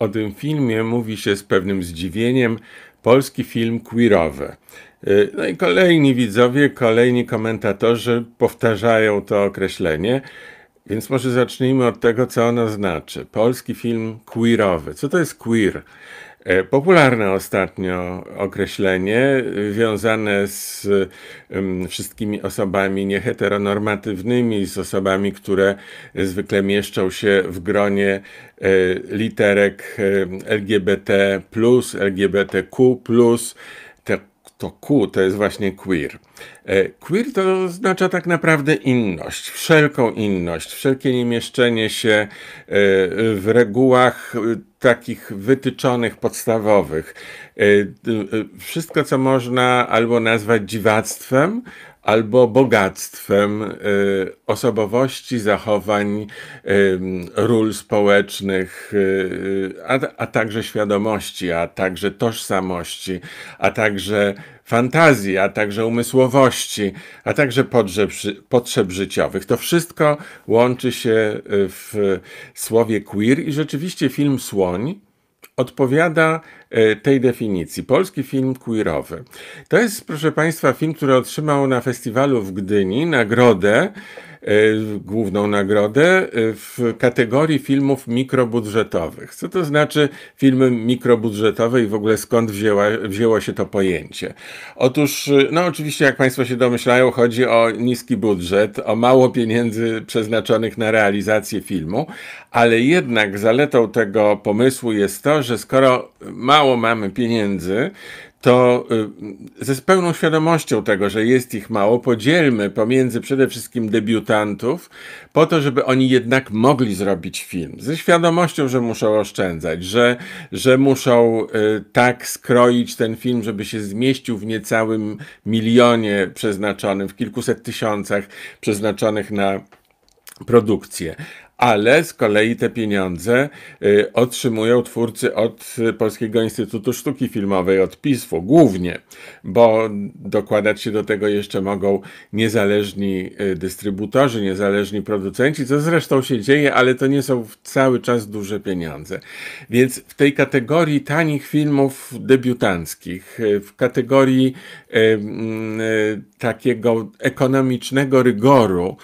O tym filmie mówi się z pewnym zdziwieniem polski film queerowy. Y, no i kolejni widzowie, kolejni komentatorzy powtarzają to określenie. Więc może zacznijmy od tego, co ono znaczy. Polski film queerowy. Co to jest queer? E, popularne ostatnio określenie y, wiązane z wszystkimi osobami nieheteronormatywnymi, z osobami, które zwykle mieszczą się w gronie e, literek e, LGBT, LGBTQ, to Q to jest właśnie queer. E, queer to oznacza tak naprawdę inność, wszelką inność, wszelkie niemieszczenie się e, w regułach e, takich wytyczonych, podstawowych. Wszystko, co można albo nazwać dziwactwem, albo bogactwem y, osobowości, zachowań, y, ról społecznych, y, a, a także świadomości, a także tożsamości, a także fantazji, a także umysłowości, a także potrzeb, potrzeb życiowych. To wszystko łączy się w słowie queer i rzeczywiście film Słoń odpowiada e, tej definicji. Polski film queerowy. To jest, proszę Państwa, film, który otrzymał na festiwalu w Gdyni nagrodę E, główną nagrodę e, w kategorii filmów mikrobudżetowych. Co to znaczy filmy mikrobudżetowe i w ogóle skąd wzięła, wzięło się to pojęcie? Otóż, e, no oczywiście, jak Państwo się domyślają, chodzi o niski budżet, o mało pieniędzy przeznaczonych na realizację filmu, ale jednak zaletą tego pomysłu jest to, że skoro mało mamy pieniędzy, to y, ze pełną świadomością tego, że jest ich mało, podzielmy pomiędzy przede wszystkim debiutantów, po to, żeby oni jednak mogli zrobić film. Ze świadomością, że muszą oszczędzać, że, że muszą y, tak skroić ten film, żeby się zmieścił w niecałym milionie przeznaczonym, w kilkuset tysiącach przeznaczonych na produkcję ale z kolei te pieniądze y, otrzymują twórcy od Polskiego Instytutu Sztuki Filmowej, od PISF-u głównie, bo dokładać się do tego jeszcze mogą niezależni y, dystrybutorzy, niezależni producenci, co zresztą się dzieje, ale to nie są cały czas duże pieniądze. Więc w tej kategorii tanich filmów debiutanckich, y, w kategorii takiego ekonomicznego rygoru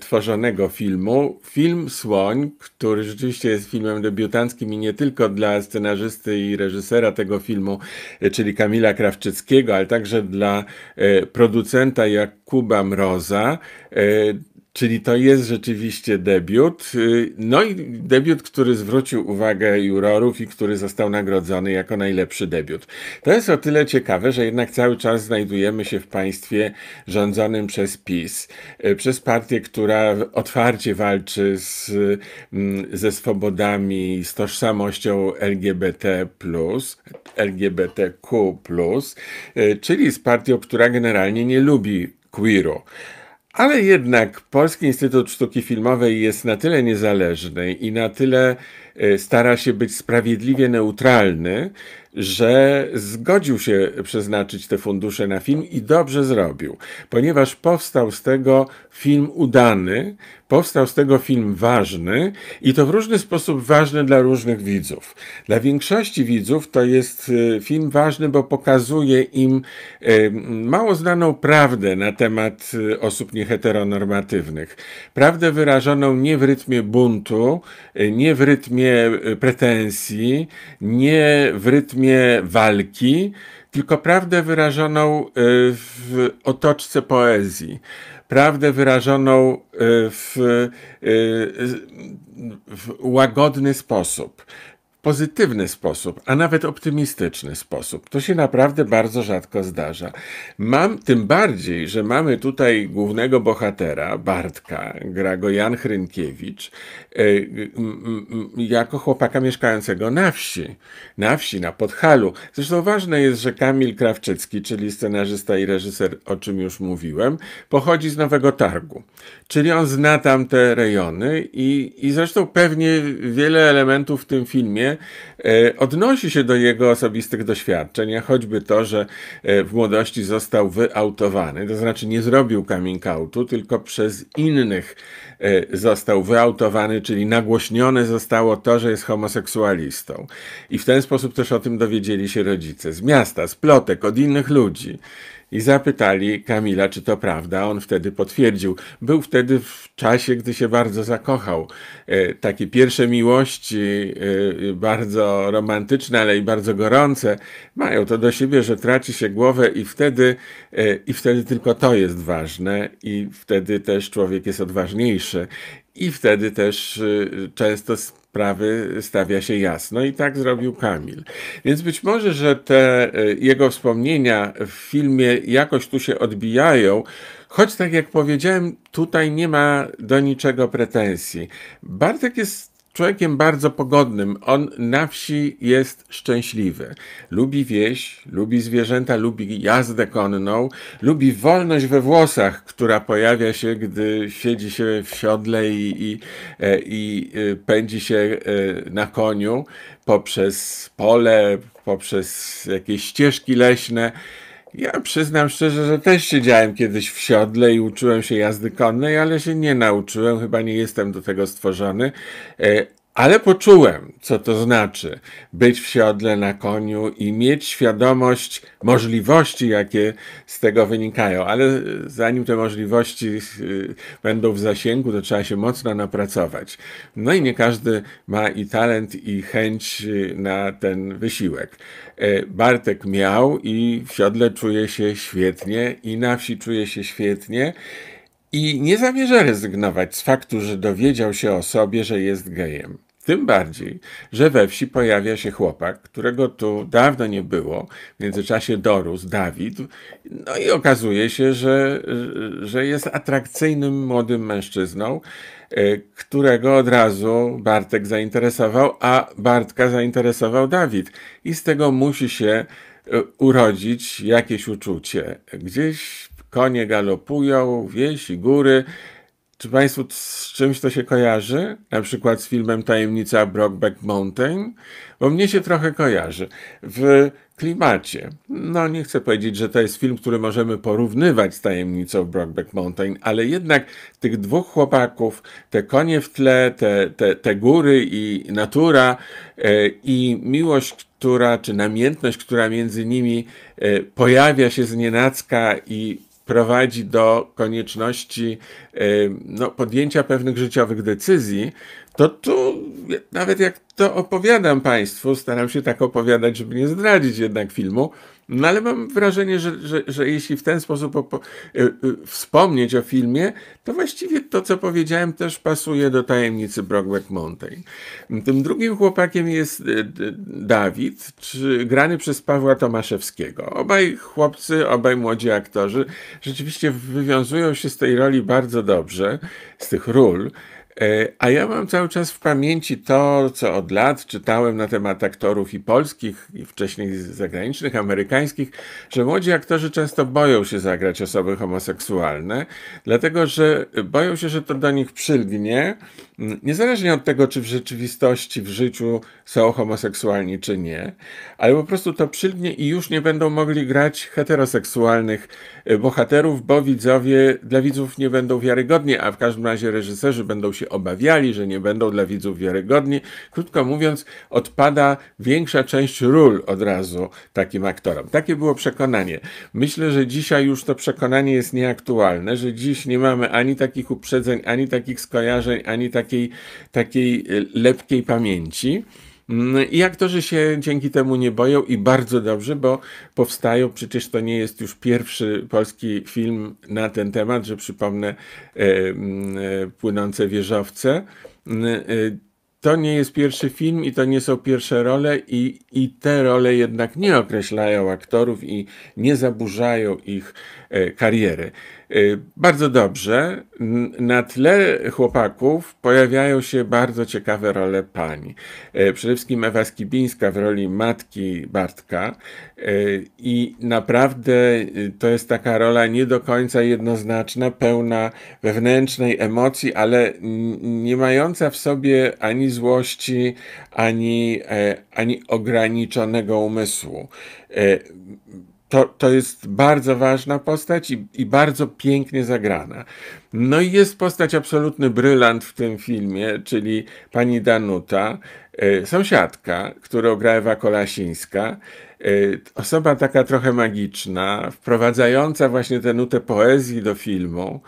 tworzonego filmu, film Słoń, który rzeczywiście jest filmem debiutanckim i nie tylko dla scenarzysty i reżysera tego filmu, czyli Kamila Krawczyckiego, ale także dla e, producenta Jakuba Mroza. E, Czyli to jest rzeczywiście debiut. Y, no i debiut, który zwrócił uwagę jurorów i który został nagrodzony jako najlepszy debiut. To jest o tyle ciekawe, że jednak cały czas znajdujemy się w państwie rządzonym przez PiS, y, przez partię, która otwarcie walczy z, mm, ze swobodami, z tożsamością LGBT, LGBTQ, y, czyli z partią, która generalnie nie lubi queeru. Ale jednak Polski Instytut Sztuki Filmowej jest na tyle niezależny i na tyle e, stara się być sprawiedliwie neutralny, że zgodził się przeznaczyć te fundusze na film i dobrze zrobił, ponieważ powstał z tego film udany, powstał z tego film ważny i to w różny sposób ważny dla różnych widzów. Dla większości widzów to jest y, film ważny, bo pokazuje im y, mało znaną prawdę na temat y, osób nieheteronormatywnych. Prawdę wyrażoną nie w rytmie buntu, nie w rytmie pretensji, nie w rytmie mechanizmie walki, tylko prawdę wyrażoną y, w otoczce poezji, prawdę wyrażoną y, w, y, w łagodny sposób pozytywny sposób, a nawet optymistyczny sposób. To się naprawdę bardzo rzadko zdarza. Mam tym bardziej, że mamy tutaj głównego bohatera, Bartka, gra go Jan Hrynkiewicz, e, jako chłopaka mieszkającego na wsi, na wsi, na Podhalu. Zresztą ważne jest, że Kamil Krawczycki, czyli scenarzysta i reżyser, o czym już mówiłem, pochodzi z Nowego Targu, czyli on zna tam te rejony i, i zresztą pewnie wiele elementów w tym filmie E, odnosi się do jego osobistych doświadczeń, choćby to, że e, w młodości został wyautowany, to znaczy nie zrobił coming outu, tylko przez innych E, został wyautowany, czyli nagłośnione zostało to, że jest homoseksualistą. I w ten sposób też o tym dowiedzieli się rodzice z miasta, z plotek, od innych ludzi. I zapytali Kamila, czy to prawda. On wtedy potwierdził. Był wtedy w czasie, gdy się bardzo zakochał. E, takie pierwsze miłości, e, bardzo romantyczne, ale i bardzo gorące, mają to do siebie, że traci się głowę, i wtedy, i wtedy tylko to jest ważne, i wtedy też człowiek jest odważniejszy pierwsze. I wtedy też y, często sprawy stawia się jasno i tak zrobił Kamil. Więc być może, że te y, jego wspomnienia w filmie jakoś tu się odbijają, choć tak jak powiedziałem, tutaj nie ma do niczego pretensji. Bartek jest człowiekiem bardzo pogodnym. On na wsi jest szczęśliwy. Lubi wieś, lubi zwierzęta, lubi jazdę konną, lubi wolność we włosach, która pojawia się, gdy siedzi się w siodle i, i, e, i e, pędzi się e, na koniu poprzez pole, poprzez jakieś ścieżki leśne. Ja przyznam szczerze, że też siedziałem kiedyś w siodle i uczyłem się jazdy konnej, ale się nie nauczyłem, chyba nie jestem do tego stworzony. E, ale poczułem, co to znaczy być w siodle na koniu i mieć świadomość możliwości, jakie z tego wynikają. Ale zanim te możliwości y, będą w zasięgu, to trzeba się mocno napracować. No i nie każdy ma i talent, i chęć y, na ten wysiłek. E, Bartek miał i w siodle czuje się świetnie, i na wsi czuje się świetnie i nie zamierza rezygnować z faktu, że dowiedział się o sobie, że jest gejem. Tym bardziej, że we wsi pojawia się chłopak, którego tu dawno nie było, w międzyczasie dorósł Dawid, no i okazuje się, że, że jest atrakcyjnym młodym mężczyzną, e, którego od razu Bartek zainteresował, a Bartka zainteresował Dawid. I z tego musi się e, urodzić jakieś uczucie. Gdzieś konie galopują, wieś i góry. Czy Państwu z czymś to się kojarzy? Na przykład z filmem Tajemnica Brockback Mountain? Bo mnie się trochę kojarzy. W klimacie. No, nie chcę powiedzieć, że to jest film, który możemy porównywać z tajemnicą Brockback Mountain, ale jednak tych dwóch chłopaków, te konie w tle, te, te, te góry i natura e, i miłość, która, czy namiętność, która między nimi e, pojawia się z nienacka i prowadzi do konieczności y, no, podjęcia pewnych życiowych decyzji, to tu nawet jak to opowiadam Państwu, staram się tak opowiadać, żeby nie zdradzić jednak filmu, no ale mam wrażenie, że, że, że jeśli w ten sposób opo- y, y, wspomnieć o filmie, to właściwie to, co powiedziałem, też pasuje do tajemnicy Brockback Mountain. Tym drugim chłopakiem jest yy, Dawid, czy, grany przez Pawła Tomaszewskiego. Obaj chłopcy, obaj młodzi aktorzy rzeczywiście wywiązują się z tej roli bardzo dobrze, z tych ról. E, a ja mam cały czas w pamięci to, co od lat czytałem na temat aktorów i polskich, i wcześniej zagranicznych, amerykańskich, że młodzi aktorzy często boją się zagrać osoby homoseksualne, dlatego że boją się, że to do nich przylgnie, niezależnie od tego, czy w rzeczywistości, w życiu są homoseksualni, czy nie, ale po prostu to przylgnie i już nie będą mogli grać heteroseksualnych e, bohaterów, bo widzowie dla widzów nie będą wiarygodni, a w każdym razie reżyserzy będą się obawiali, że nie będą dla widzów wiarygodni. Krótko mówiąc, odpada większa część ról od razu takim aktorom. Takie było przekonanie. Myślę, że dzisiaj już to przekonanie jest nieaktualne, że dziś nie mamy ani takich uprzedzeń, ani takich skojarzeń, ani takiej, takiej e, lepkiej pamięci. Mm, I aktorzy się dzięki temu nie boją i bardzo dobrze, bo powstają, przecież to nie jest już pierwszy polski film na ten temat, że przypomnę e, mm, e, Płynące wieżowce. Mm, e, to nie jest pierwszy film i to nie są pierwsze role, i, i te role jednak nie określają aktorów i nie zaburzają ich e, kariery. Y, bardzo dobrze. Na tle chłopaków pojawiają się bardzo ciekawe role pań. Y, przede wszystkim Ewa Skibińska w roli matki Bartka y, i naprawdę to jest taka rola nie do końca jednoznaczna, pełna wewnętrznej emocji, ale nie mająca w sobie ani złości, ani, e, ani ograniczonego umysłu to, to jest bardzo ważna postać i, i, bardzo pięknie zagrana. No i jest postać absolutny brylant w tym filmie, czyli pani Danuta, y, sąsiadka, którą gra Ewa Kolasińska. Y, osoba taka trochę magiczna, wprowadzająca właśnie tę nutę poezji do filmu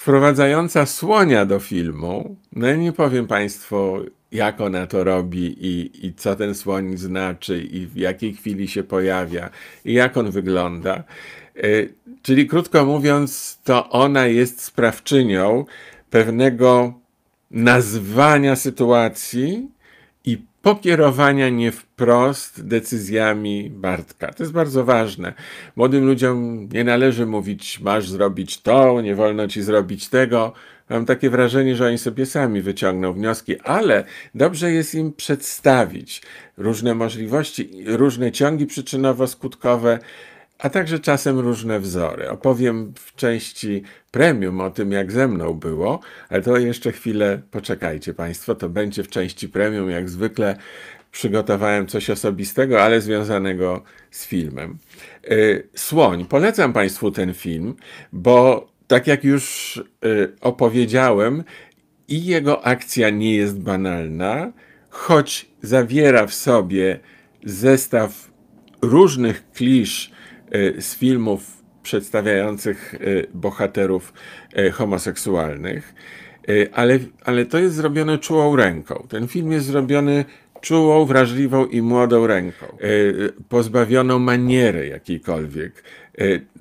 wprowadzająca słonia do filmu. No i nie powiem Państwu, jak ona to robi i, i co ten słoń znaczy i w jakiej chwili się pojawia i jak on wygląda. E, czyli krótko mówiąc, to ona jest sprawczynią pewnego nazwania sytuacji i pokierowania nie wprost decyzjami Bartka. To jest bardzo ważne. Młodym ludziom nie należy mówić, masz zrobić to, nie wolno ci zrobić tego. Mam takie wrażenie, że oni sobie sami wyciągną wnioski, ale dobrze jest im przedstawić różne możliwości, różne ciągi przyczynowo-skutkowe, a także czasem różne wzory. Opowiem w części premium o tym, jak ze mną było, ale to jeszcze chwilę poczekajcie Państwo, to będzie w części premium. Jak zwykle przygotowałem coś osobistego, ale związanego z filmem. Y, Słoń. Polecam Państwu ten film, bo tak jak już y, opowiedziałem, i jego akcja nie jest banalna, choć zawiera w sobie zestaw różnych klisz, Y, z filmów przedstawiających y, bohaterów y, homoseksualnych, ale, ale to jest zrobione czułą ręką. Ten film jest zrobiony czułą, wrażliwą i młodą ręką, pozbawioną maniery jakiejkolwiek.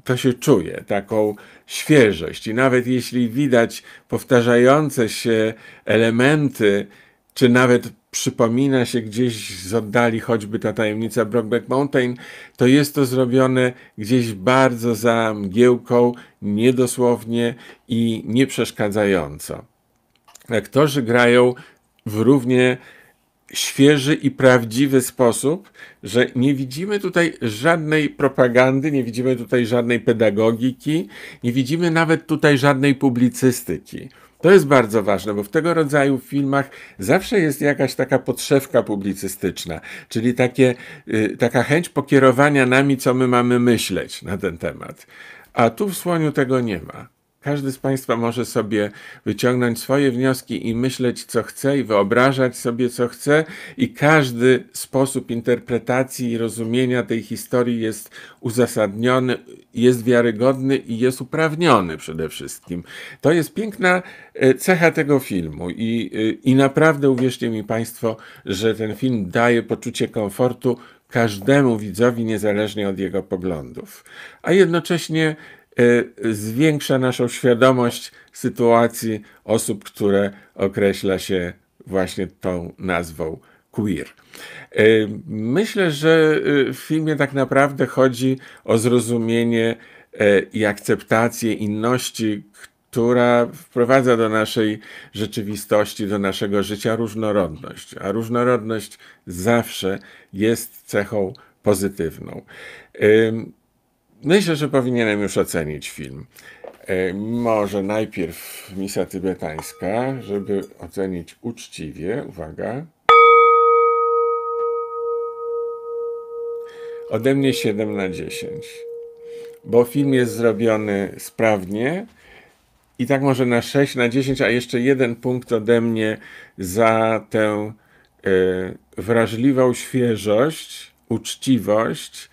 To się czuje, taką świeżość. I nawet jeśli widać powtarzające się elementy, czy nawet przypomina się gdzieś z oddali choćby ta tajemnica Brockback Mountain, to jest to zrobione gdzieś bardzo za mgiełką, niedosłownie i nieprzeszkadzająco. Aktorzy grają w równie świeży i prawdziwy sposób, że nie widzimy tutaj żadnej propagandy, nie widzimy tutaj żadnej pedagogiki, nie widzimy nawet tutaj żadnej publicystyki. To jest bardzo ważne, bo w tego rodzaju filmach zawsze jest jakaś taka podszewka publicystyczna, czyli takie, y, taka chęć pokierowania nami, co my mamy myśleć na ten temat. A tu w słoniu tego nie ma. Każdy z Państwa może sobie wyciągnąć swoje wnioski i myśleć, co chce, i wyobrażać sobie, co chce, i każdy sposób interpretacji i rozumienia tej historii jest uzasadniony, jest wiarygodny i jest uprawniony przede wszystkim. To jest piękna e, cecha tego filmu, i, e, i naprawdę uwierzcie mi Państwo, że ten film daje poczucie komfortu każdemu widzowi, niezależnie od jego poglądów. A jednocześnie Y, zwiększa naszą świadomość sytuacji osób, które określa się właśnie tą nazwą queer. Y, myślę, że y, w filmie tak naprawdę chodzi o zrozumienie e, i akceptację inności, która wprowadza do naszej rzeczywistości, do naszego życia różnorodność. A różnorodność zawsze jest cechą pozytywną. Myślę, że powinienem już ocenić film. E, może najpierw misa tybetańska, żeby ocenić uczciwie. Uwaga. Ode mnie 7 na 10. Bo film jest zrobiony sprawnie i tak może na 6 na 10, a jeszcze jeden punkt ode mnie za tę y, wrażliwą świeżość, uczciwość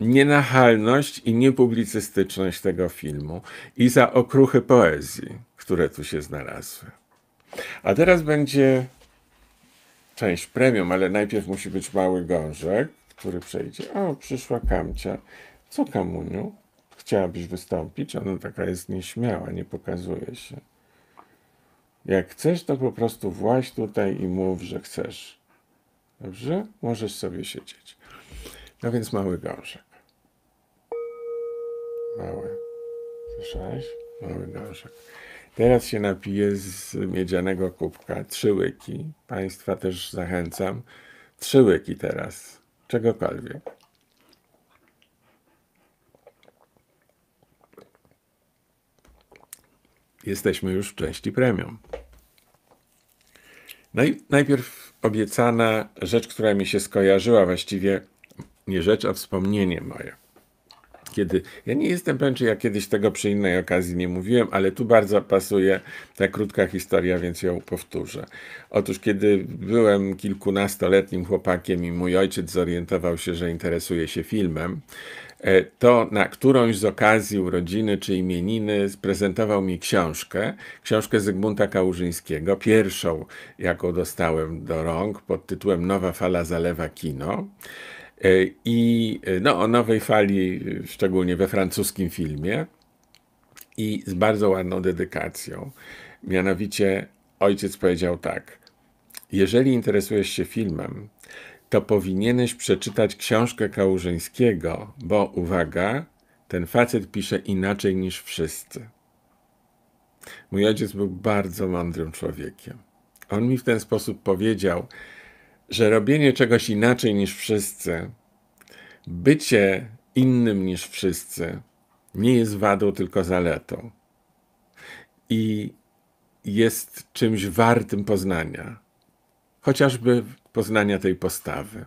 nienachalność i niepublicystyczność tego filmu i za okruchy poezji, które tu się znalazły. A teraz będzie część premium, ale najpierw musi być mały gążek, który przejdzie. O, przyszła Kamcia. Co Kamuniu? Chciałabyś wystąpić? Ona taka jest nieśmiała, nie pokazuje się. Jak chcesz, to po prostu właź tutaj i mów, że chcesz. Dobrze? Możesz sobie siedzieć. No więc mały gąszek. Mały. Słyszałeś? Mały gąszek. Teraz się napiję z miedzianego kubka. Trzy łyki. Państwa też zachęcam. Trzy łyki teraz. Czegokolwiek. Jesteśmy już w części premium. No i najpierw obiecana rzecz, która mi się skojarzyła właściwie nie rzecz, a wspomnienie moje. Kiedy, ja nie jestem pewien, czy ja kiedyś tego przy innej okazji nie mówiłem, ale tu bardzo pasuje ta krótka historia, więc ją powtórzę. Otóż, kiedy byłem kilkunastoletnim chłopakiem i mój ojciec zorientował się, że interesuje się filmem, e, to na którąś z okazji urodziny czy imieniny prezentował mi książkę, książkę Zygmunta Kałużyńskiego, pierwszą, jaką dostałem do rąk, pod tytułem Nowa fala zalewa kino. E, I e, no, o nowej fali, e, szczególnie we francuskim filmie, i z bardzo ładną dedykacją. Mianowicie ojciec powiedział tak: Jeżeli interesujesz się filmem, to powinieneś przeczytać książkę Kałużyńskiego, bo uwaga, ten facet pisze inaczej niż wszyscy. Mój ojciec był bardzo mądrym człowiekiem. On mi w ten sposób powiedział, że robienie czegoś inaczej niż wszyscy, bycie innym niż wszyscy, nie jest wadą, tylko zaletą. I jest czymś wartym poznania, chociażby poznania tej postawy.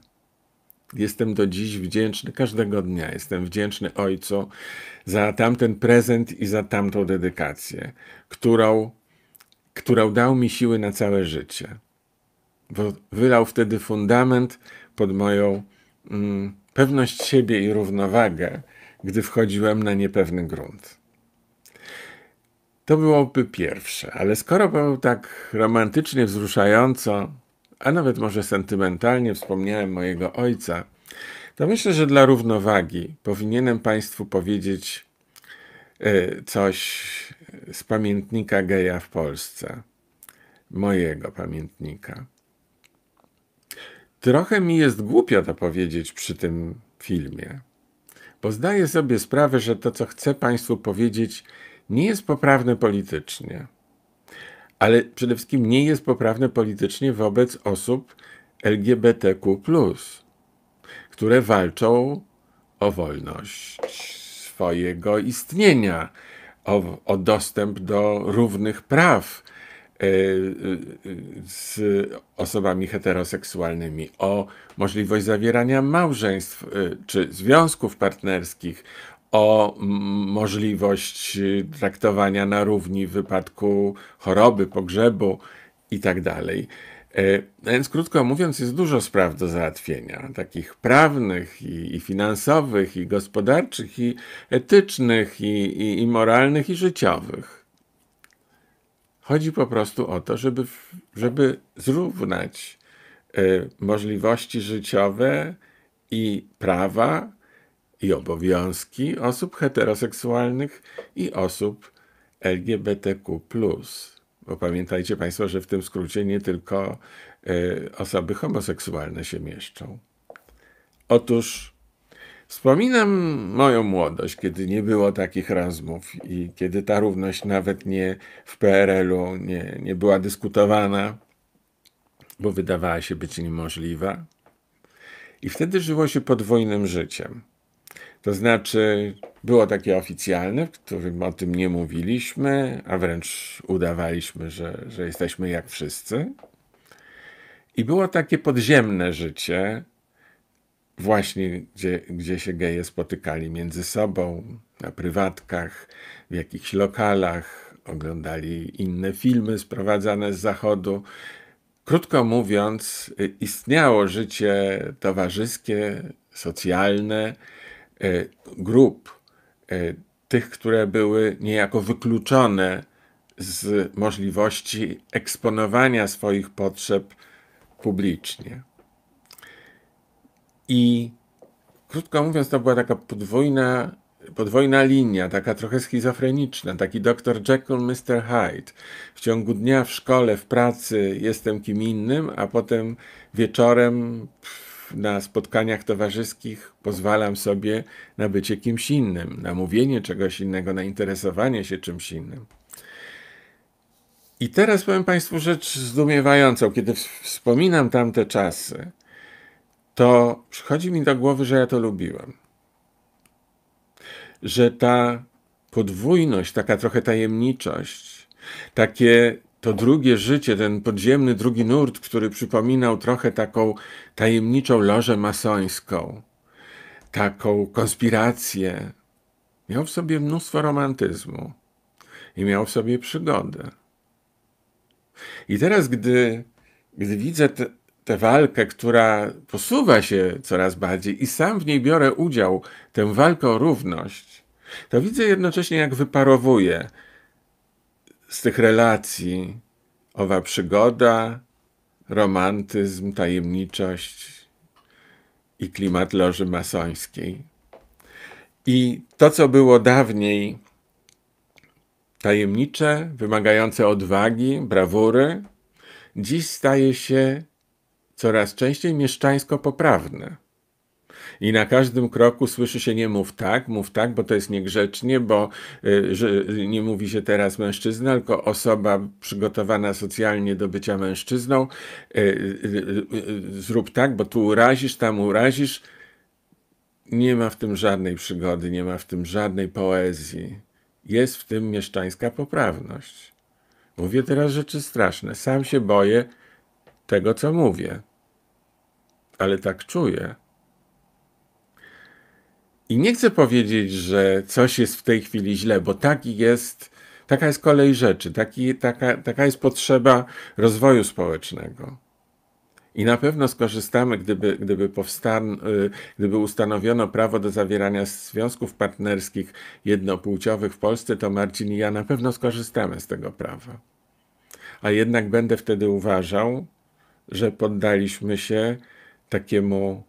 Jestem do dziś wdzięczny, każdego dnia jestem wdzięczny Ojcu za tamten prezent i za tamtą dedykację, którą, którą dał mi siły na całe życie wylał wtedy fundament pod moją mm, pewność siebie i równowagę, gdy wchodziłem na niepewny grunt. To byłoby pierwsze, ale skoro był tak romantycznie, wzruszająco, a nawet może sentymentalnie wspomniałem mojego ojca, to myślę, że dla równowagi powinienem Państwu powiedzieć e, coś z pamiętnika geja w Polsce, mojego pamiętnika. Trochę mi jest głupio to powiedzieć przy tym filmie, bo zdaję sobie sprawę, że to, co chcę Państwu powiedzieć, nie jest poprawne politycznie, ale przede wszystkim nie jest poprawne politycznie wobec osób LGBTQ, które walczą o wolność swojego istnienia, o, o dostęp do równych praw Y, y, z osobami heteroseksualnymi, o możliwość zawierania małżeństw y, czy związków partnerskich, o możliwość traktowania na równi w wypadku choroby, pogrzebu itd. Tak więc krótko mówiąc, jest dużo spraw do załatwienia, takich prawnych, i, i finansowych, i gospodarczych, i etycznych, i, i, i moralnych, i życiowych. Chodzi po prostu o to, żeby, żeby zrównać e, możliwości życiowe i prawa i obowiązki osób heteroseksualnych i osób LGBTQ. Bo pamiętajcie Państwo, że w tym skrócie nie tylko e, osoby homoseksualne się mieszczą. Otóż Wspominam moją młodość, kiedy nie było takich rozmów i kiedy ta równość nawet nie w PRL-u nie, nie była dyskutowana, bo wydawała się być niemożliwa. I wtedy żyło się podwójnym życiem. To znaczy, było takie oficjalne, w którym o tym nie mówiliśmy, a wręcz udawaliśmy, że, że jesteśmy jak wszyscy. I było takie podziemne życie, właśnie gdzie, gdzie się geje spotykali między sobą, na prywatkach, w jakichś lokalach, oglądali inne filmy sprowadzane z zachodu. Krótko mówiąc, istniało życie towarzyskie, socjalne e, grup, e, tych, które były niejako wykluczone z możliwości eksponowania swoich potrzeb publicznie. I krótko mówiąc, to była taka podwójna, podwójna linia, taka trochę schizofreniczna, taki Dr. Jekyll, Mr. Hyde. W ciągu dnia w szkole, w pracy jestem kim innym, a potem wieczorem na spotkaniach towarzyskich pozwalam sobie na bycie kimś innym, na mówienie czegoś innego, na interesowanie się czymś innym. I teraz powiem Państwu rzecz zdumiewającą. Kiedy wspominam tamte czasy, to przychodzi mi do głowy, że ja to lubiłem. Że ta podwójność, taka trochę tajemniczość, takie to drugie życie, ten podziemny drugi nurt, który przypominał trochę taką tajemniczą lożę masońską, taką konspirację, miał w sobie mnóstwo romantyzmu i miał w sobie przygodę. I teraz, gdy, gdy widzę te, tę walkę, która posuwa się coraz bardziej i sam w niej biorę udział, tę walkę o równość, to widzę jednocześnie, jak wyparowuje z tych relacji owa przygoda, romantyzm, tajemniczość i klimat loży masońskiej. I to, co było dawniej tajemnicze, wymagające odwagi, brawury, dziś staje się coraz częściej mieszczańsko poprawne. I na każdym kroku słyszy się nie mów tak, mów tak, bo to jest niegrzecznie, bo y, że nie mówi się teraz mężczyzna, tylko osoba przygotowana socjalnie do bycia mężczyzną. Y, y, zrób tak, bo tu urazisz, tam urazisz. Nie ma w tym żadnej przygody, nie ma w tym żadnej poezji. Jest w tym mieszczańska poprawność. Mówię teraz rzeczy straszne. Sam się boję tego, co mówię ale tak czuję. I nie chcę powiedzieć, że coś jest w tej chwili źle, bo taki jest, taka jest kolej rzeczy, taki, taka, taka jest potrzeba rozwoju społecznego. I na pewno skorzystamy, gdyby, gdyby, powstan, y, gdyby ustanowiono prawo do zawierania związków partnerskich jednopłciowych w Polsce, to Marcin i ja na pewno skorzystamy z tego prawa. A jednak będę wtedy uważał, że poddaliśmy się takiemu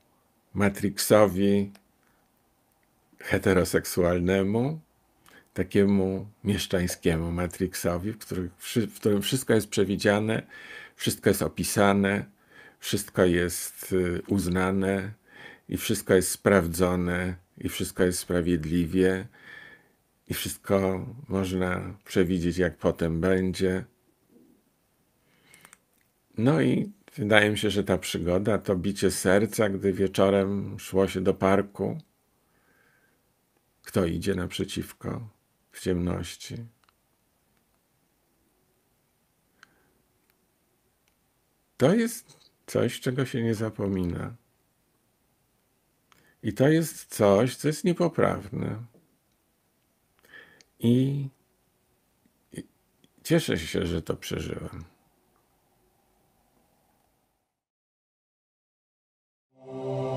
Matrixowi heteroseksualnemu, takiemu mieszczańskiemu Matrixowi, w, którym, w którym wszystko jest przewidziane, wszystko jest opisane, wszystko jest y, uznane i wszystko jest sprawdzone i wszystko jest sprawiedliwie i wszystko można przewidzieć, jak potem będzie. No i Wydaje mi się, że ta przygoda to bicie serca, gdy wieczorem szło się do parku. Kto idzie naprzeciwko w ciemności? To jest coś, czego się nie zapomina. I to jest coś, co jest niepoprawne. I cieszę się, że to przeżyłem. Oh.